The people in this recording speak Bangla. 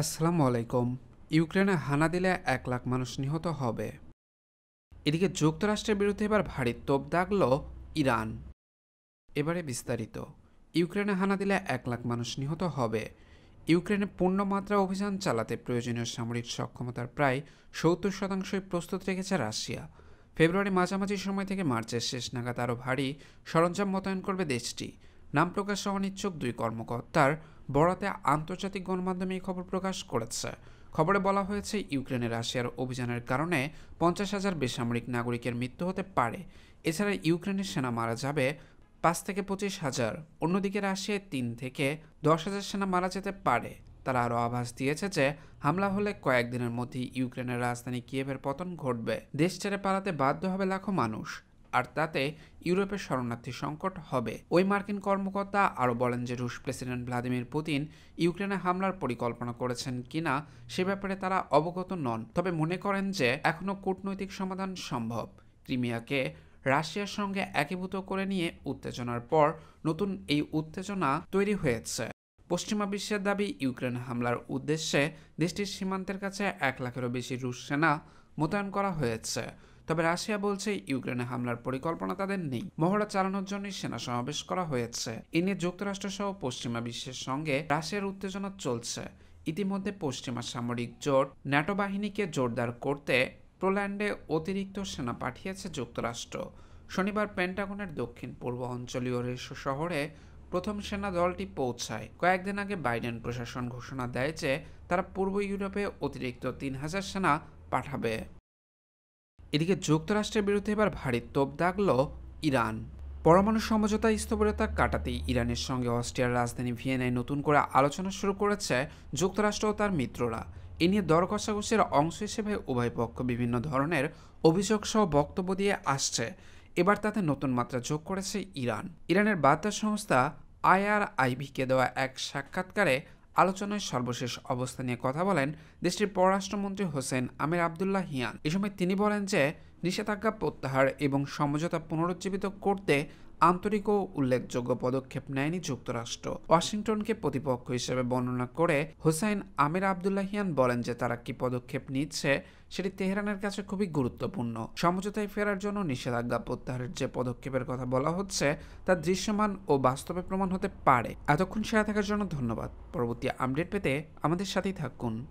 আসসালামু আলাইকুম ইউক্রেনে হানা দিলে এক লাখ মানুষ নিহত হবে এদিকে যুক্তরাষ্ট্রের বিরুদ্ধে এবার ভারী তোপ দাগল ইরান এবারে বিস্তারিত ইউক্রেনে হানা দিলে এক লাখ মানুষ নিহত হবে ইউক্রেনে পূর্ণমাত্রা অভিযান চালাতে প্রয়োজনীয় সামরিক সক্ষমতার প্রায় সত্তর শতাংশই প্রস্তুত রেখেছে রাশিয়া ফেব্রুয়ারি মাঝামাঝি সময় থেকে মার্চের শেষ নাগাদ আরও ভারী সরঞ্জাম মোতায়েন করবে দেশটি নাম প্রকাশ অনিচ্ছুক দুই কর্মকর্তার বরাতে আন্তর্জাতিক গণমাধ্যমে এই খবর প্রকাশ করেছে খবরে বলা হয়েছে ইউক্রেনে রাশিয়ার অভিযানের কারণে পঞ্চাশ হাজার বেসামরিক নাগরিকের মৃত্যু হতে পারে এছাড়া ইউক্রেনের সেনা মারা যাবে পাঁচ থেকে পঁচিশ হাজার অন্যদিকে রাশিয়ায় তিন থেকে দশ হাজার সেনা মারা যেতে পারে তারা আরও আভাস দিয়েছে যে হামলা হলে কয়েকদিনের মধ্যেই ইউক্রেনের রাজধানী কিয়েভের পতন ঘটবে দেশ ছেড়ে পালাতে বাধ্য হবে লাখো মানুষ আর তাতে ইউরোপের শরণার্থী সংকট হবে ওই মার্কিন কর্মকর্তা আরও বলেন যে রুশ প্রেসিডেন্ট ভ্লাদিমির পুতিন ইউক্রেনে হামলার পরিকল্পনা করেছেন কিনা সে ব্যাপারে তারা অবগত নন তবে মনে করেন যে এখনও কূটনৈতিক সমাধান সম্ভব ক্রিমিয়াকে রাশিয়ার সঙ্গে একীভূত করে নিয়ে উত্তেজনার পর নতুন এই উত্তেজনা তৈরি হয়েছে পশ্চিমা বিশ্বের দাবি ইউক্রেন হামলার উদ্দেশ্যে দেশটির সীমান্তের কাছে এক লাখেরও বেশি রুশ সেনা মোতায়েন করা হয়েছে তবে রাশিয়া বলছে ইউক্রেনে হামলার পরিকল্পনা তাদের নেই মহড়া চালানোর জন্য সেনা সমাবেশ করা হয়েছে এ নিয়ে যুক্তরাষ্ট্রসহ পশ্চিমা বিশ্বের সঙ্গে রাশিয়ার উত্তেজনা চলছে ইতিমধ্যে পশ্চিমা সামরিক জোট ন্যাটো বাহিনীকে জোরদার করতে পোল্যান্ডে অতিরিক্ত সেনা পাঠিয়েছে যুক্তরাষ্ট্র শনিবার পেন্টাগনের দক্ষিণ পূর্ব অঞ্চলীয় রেশ শহরে প্রথম সেনা দলটি পৌঁছায় কয়েকদিন আগে বাইডেন প্রশাসন ঘোষণা দেয় যে তারা পূর্ব ইউরোপে অতিরিক্ত তিন হাজার সেনা পাঠাবে এদিকে যুক্তরাষ্ট্রের বিরুদ্ধে এবার ভারী তোপ দাগল ইরান পরমাণু সমঝোতা স্থবিরতা কাটাতেই ইরানের সঙ্গে অস্ট্রিয়ার রাজধানী ভিয়েনায় নতুন করে আলোচনা শুরু করেছে যুক্তরাষ্ট্র ও তার মিত্ররা এ নিয়ে দর কষাকষির অংশ হিসেবে উভয় পক্ষ বিভিন্ন ধরনের অভিযোগ সহ বক্তব্য দিয়ে আসছে এবার তাতে নতুন মাত্রা যোগ করেছে ইরান ইরানের বার্তা সংস্থা আইভিকে দেওয়া এক সাক্ষাৎকারে আলোচনায় সর্বশেষ অবস্থা নিয়ে কথা বলেন দেশটির পররাষ্ট্রমন্ত্রী হোসেন আমির আবদুল্লাহ হিয়ান এ সময় তিনি বলেন যে নিষেধাজ্ঞা প্রত্যাহার এবং সমঝোতা পুনরুজ্জীবিত করতে আন্তরিক ও উল্লেখযোগ্য পদক্ষেপ নেয়নি যুক্তরাষ্ট্র ওয়াশিংটনকে প্রতিপক্ষ হিসেবে বর্ণনা করে হোসাইন আমির আবদুল্লাহিয়ান বলেন যে তারা কি পদক্ষেপ নিচ্ছে সেটি তেহরানের কাছে খুবই গুরুত্বপূর্ণ সমঝোতায় ফেরার জন্য নিষেধাজ্ঞা প্রত্যাহারের যে পদক্ষেপের কথা বলা হচ্ছে তা দৃশ্যমান ও বাস্তবে প্রমাণ হতে পারে এতক্ষণ সেরা থাকার জন্য ধন্যবাদ পরবর্তী আপডেট পেতে আমাদের সাথেই থাকুন